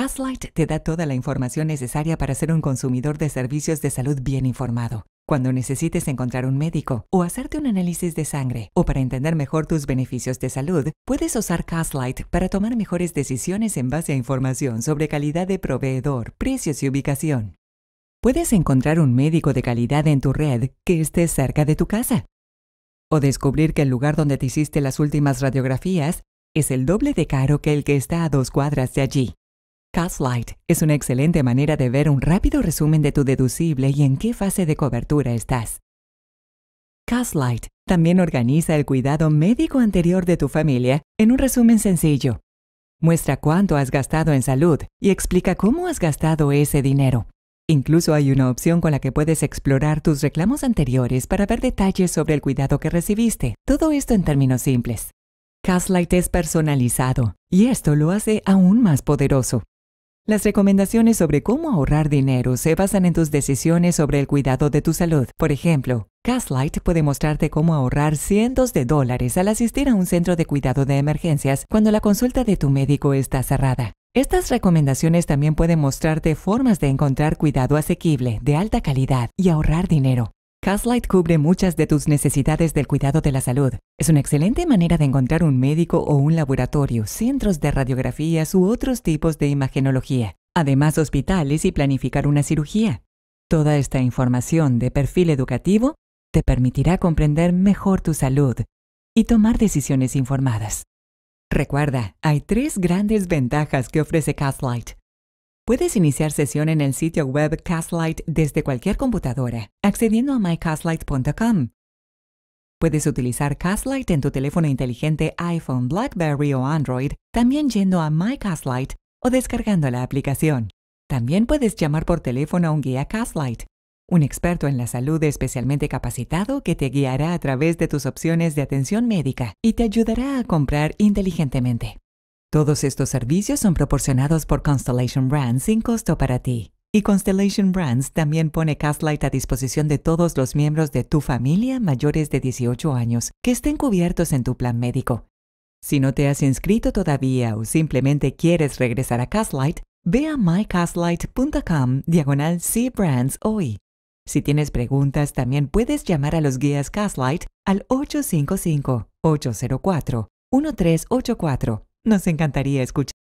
CastLight te da toda la información necesaria para ser un consumidor de servicios de salud bien informado. Cuando necesites encontrar un médico o hacerte un análisis de sangre o para entender mejor tus beneficios de salud, puedes usar CastLight para tomar mejores decisiones en base a información sobre calidad de proveedor, precios y ubicación. Puedes encontrar un médico de calidad en tu red que esté cerca de tu casa. O descubrir que el lugar donde te hiciste las últimas radiografías es el doble de caro que el que está a dos cuadras de allí. Castlight es una excelente manera de ver un rápido resumen de tu deducible y en qué fase de cobertura estás. Castlight también organiza el cuidado médico anterior de tu familia en un resumen sencillo. Muestra cuánto has gastado en salud y explica cómo has gastado ese dinero. Incluso hay una opción con la que puedes explorar tus reclamos anteriores para ver detalles sobre el cuidado que recibiste. Todo esto en términos simples. Castlight es personalizado y esto lo hace aún más poderoso. Las recomendaciones sobre cómo ahorrar dinero se basan en tus decisiones sobre el cuidado de tu salud. Por ejemplo, Gaslight puede mostrarte cómo ahorrar cientos de dólares al asistir a un centro de cuidado de emergencias cuando la consulta de tu médico está cerrada. Estas recomendaciones también pueden mostrarte formas de encontrar cuidado asequible, de alta calidad y ahorrar dinero. Caslight cubre muchas de tus necesidades del cuidado de la salud. Es una excelente manera de encontrar un médico o un laboratorio, centros de radiografías u otros tipos de imagenología, además hospitales y planificar una cirugía. Toda esta información de perfil educativo te permitirá comprender mejor tu salud y tomar decisiones informadas. Recuerda, hay tres grandes ventajas que ofrece Caslight. Puedes iniciar sesión en el sitio web Castlight desde cualquier computadora, accediendo a mycastlight.com. Puedes utilizar Castlight en tu teléfono inteligente iPhone, BlackBerry o Android, también yendo a MyCastlight o descargando la aplicación. También puedes llamar por teléfono a un guía Castlight, un experto en la salud especialmente capacitado que te guiará a través de tus opciones de atención médica y te ayudará a comprar inteligentemente. Todos estos servicios son proporcionados por Constellation Brands sin costo para ti. Y Constellation Brands también pone Castlight a disposición de todos los miembros de tu familia mayores de 18 años que estén cubiertos en tu plan médico. Si no te has inscrito todavía o simplemente quieres regresar a Castlight, ve a mycastlight.com diagonal cbrands hoy. Si tienes preguntas, también puedes llamar a los guías Castlight al 855-804-1384 nos encantaría escuchar.